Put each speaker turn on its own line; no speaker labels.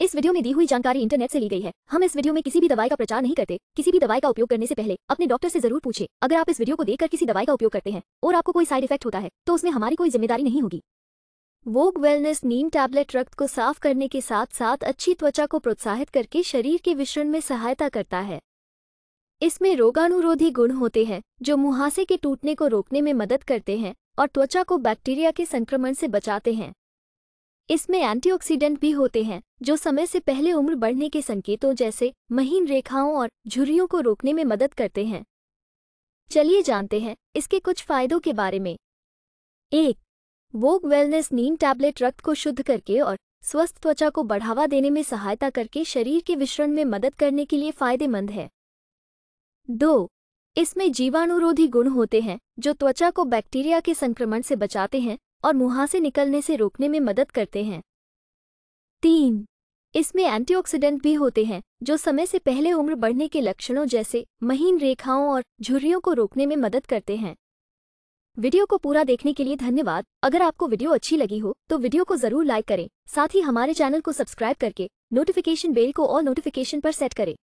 इस वीडियो में दी हुई जानकारी इंटरनेट से ली गई है हम इस वीडियो में किसी भी दवाई का प्रचार नहीं करते किसी भी दवाई का उपयोग करने से पहले अपने डॉक्टर से जरूर पूछे अगर आप इस वीडियो को देखकर किसी दवाई का उपयोग करते हैं और आपको कोई साइड इफेक्ट होता है तो उसमें हमारी कोई जिम्मेदारी नहीं होगी वोग वेलनेस नीम टैबलेट रक्त को साफ करने के साथ साथ अच्छी त्वचा को प्रोत्साहित करके शरीर के विसरण में सहायता करता है इसमें रोगानुरोधी गुण होते हैं जो मुहासे के टूटने को रोकने में मदद करते हैं और त्वचा को बैक्टीरिया के संक्रमण से बचाते हैं इसमें एंटीऑक्सीडेंट भी होते हैं जो समय से पहले उम्र बढ़ने के संकेतों जैसे महीन रेखाओं और झुर्रियों को रोकने में मदद करते हैं चलिए जानते हैं इसके कुछ फायदों के बारे में एक वोग वेलनेस नीम टैबलेट रक्त को शुद्ध करके और स्वस्थ त्वचा को बढ़ावा देने में सहायता करके शरीर के विश्रण में मदद करने के लिए फायदेमंद है दो इसमें जीवाणुरोधी गुण होते हैं जो त्वचा को बैक्टीरिया के संक्रमण से बचाते हैं और मुहासे से निकलने से रोकने में मदद करते हैं तीन इसमें एंटीऑक्सीडेंट भी होते हैं जो समय से पहले उम्र बढ़ने के लक्षणों जैसे महीन रेखाओं और झुर्रियों को रोकने में मदद करते हैं वीडियो को पूरा देखने के लिए धन्यवाद अगर आपको वीडियो अच्छी लगी हो तो वीडियो को जरूर लाइक करें साथ ही हमारे चैनल को सब्सक्राइब करके नोटिफिकेशन बेल को और नोटिफिकेशन पर सेट करें